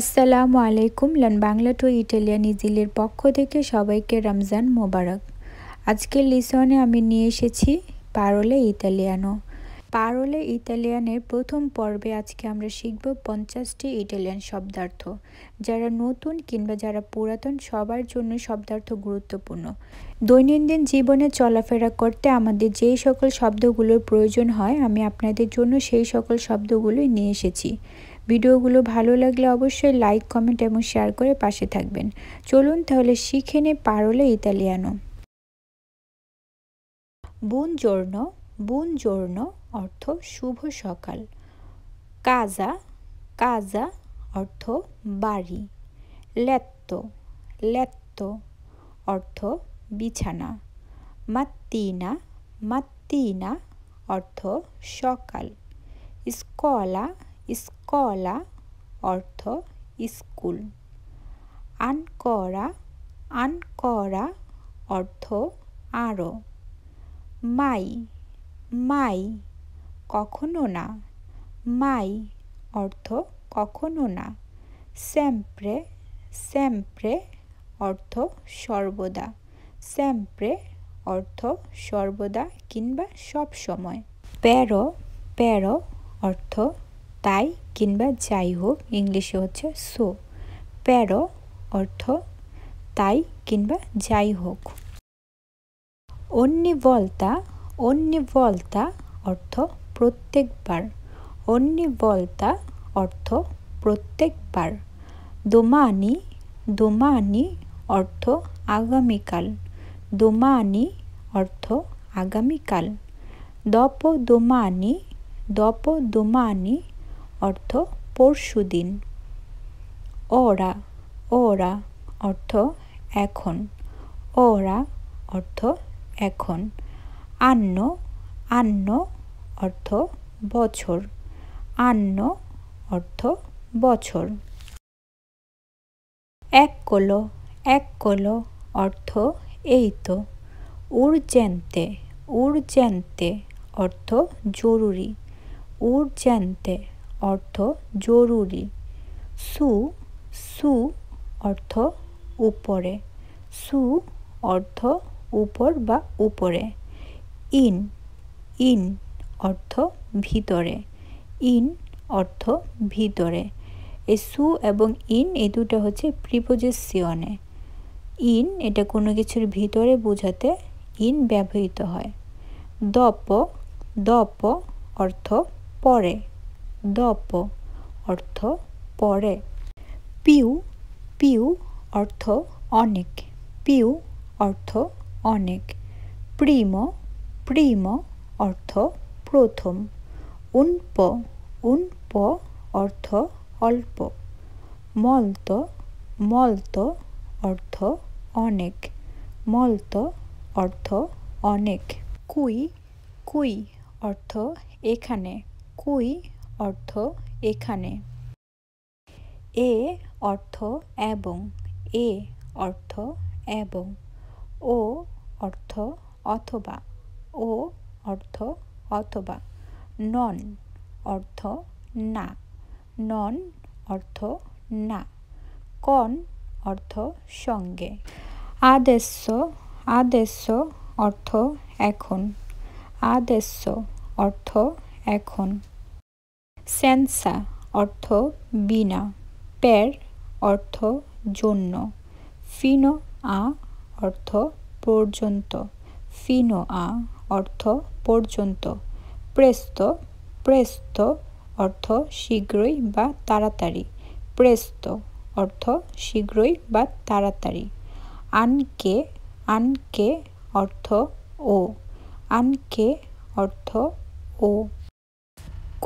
আসসালামু আলাইকুম লন বাংলা টু ইটালিয়ান ইজিলের পক্ষ থেকে সবাইকে রমজান মোবারক আজকের লিসনে আমি নিয়ে এসেছি পারোলে ইতালিয়ানো পারোলে ইতালিয়ানের প্রথম পর্বে আজকে আমরা শিখব পঞ্চাশটি ইটালিয়ান শব্দার্থ যারা নতুন কিংবা যারা পুরাতন সবার জন্য শব্দার্থ গুরুত্বপূর্ণ দৈনন্দিন জীবনে চলাফেরা করতে আমাদের যেই সকল শব্দগুলোর প্রয়োজন হয় আমি আপনাদের জন্য সেই সকল শব্দগুলোই নিয়ে এসেছি ভিডিওগুলো ভালো লাগলে অবশ্যই লাইক কমেন্ট এবং শেয়ার করে পাশে থাকবেন চলুন তাহলে শিখে নে পারলে ইতালিয়ানো বুন জোর্ণ বুন জোর্ণ অর্থ শুভ সকাল কাজা কাজা অর্থ বাড়ি লেত্ত লেত্ত অর্থ বিছানা মাত্তিনা মাত্তিনা অর্থ সকাল স্কলা কলা অর্থ স্কুল আনকরা আনকরা অর্থ আরও মাই মাই কখনো না মাই অর্থ কখনো না স্যাম্প্রে স্যাম্প্রে অর্থ সর্বদা স্যাম্প্রে অর্থ সর্বদা কিংবা সব সময় প্যারো প্যারো অর্থ তাই কিংবা যাই হোক ইংলিশে হচ্ছে সো প্যারো অর্থ তাই কিংবা যাই হোক অন্যি বলতা অন্যি বলতা অর্থ প্রত্যেকবার অন্যি বলতা অর্থ প্রত্যেকবার দোমানি দোমানি অর্থ আগামীকাল দোমানি অর্থ আগামীকাল দপ দোমানি দপ দোমানি অর্থ পরশু দিন ওরা ওরা অর্থ এখন ওরা অর্থ এখন আন্ন আন্ন অর্থ বছর আন্ন অর্থ বছর এক কলো এক কলো অর্থ এই তো উর্জেন্তে উর্জেন্তে অর্থ জরুরি উর্জেন্তে অর্থ জরুরি সু সু অর্থ উপরে সু অর্থ উপর বা উপরে ইন ইন অর্থ ভিতরে ইন অর্থ ভিতরে এই সু এবং ইন এই দুটো হচ্ছে প্রিপোজিশনে ইন এটা কোনো কিছুর ভিতরে বোঝাতে ইন ব্যবহৃত হয় দপ দপ অর্থ পরে দপ অর্থ পরে পিউ পিউ অর্থ অনেক পিউ অর্থ অনেক প্রিম প্রিম অর্থ প্রথম উনপ উনপ অর্থ অল্প মলত মলত অর্থ অনেক মলত অর্থ অনেক কুই কুই অর্থ এখানে কুই অর্থ এখানে এ অর্থ এবং এ অর্থ এবং ও অর্থ অথবা ও অর্থ অথবা নন অর্থ না নন অর্থ না কন অর্থ সঙ্গে আদেশ আদেশ অর্থ এখন আদেশ অর্থ এখন সেন্সা অর্থ বিনা প্যার অর্থ জন্য ফিনো আ অর্থ পর্যন্ত ফিনো আ অর্থ পর্যন্ত প্রেস্ত প্রেস্ত অর্থ শীঘ্রই বা তাড়াতাড়ি প্রেস্ত অর্থ শীঘ্রই বা তাড়াতাড়ি আনকে আনকে অর্থ ও আনকে অর্থ ও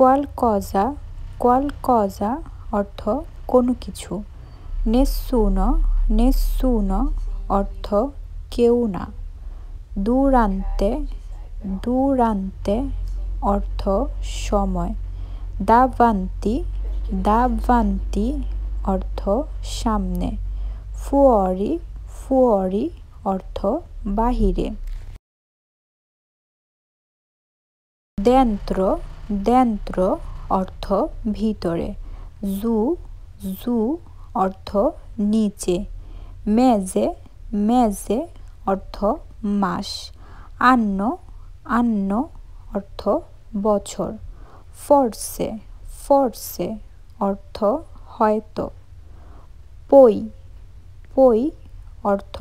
কোয়াল কজা কোয়াল কজা অর্থ কোনো কিছু নেসুন নেসুন অর্থ কেউ না দূরান্তে দূরান্তে অর্থ সময় দাবান্তি দাবান্তি অর্থ সামনে ফুয়রি ফুয়রি অর্থ বাহিরে দেন্ত্র দেন্ত্র অর্থ ভিতরে জু জু অর্থ নিচে মেজে মেজে অর্থ মাস আন্ন আন্ন অর্থ বছর ফর্সে ফর্সে অর্থ হয়তো পই পই অর্থ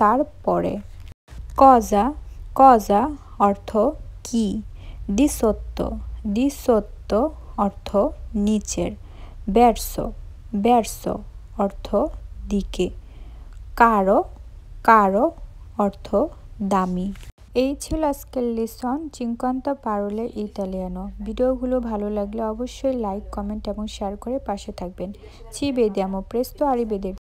তারপরে কজা কজা অর্থ কি দিসত্ব দিসত্ব অর্থ নিচের ব্যর্স ব্যর্স অর্থ দিকে কারো কারো অর্থ দামি এই ছিল আজকের লেসন চিঙ্কান্ত পারলে ইতালিয়ানো ভিডিওগুলো ভালো লাগলে অবশ্যই লাইক কমেন্ট এবং শেয়ার করে পাশে থাকবেন চি আমো প্রেস্তো আরি বেদে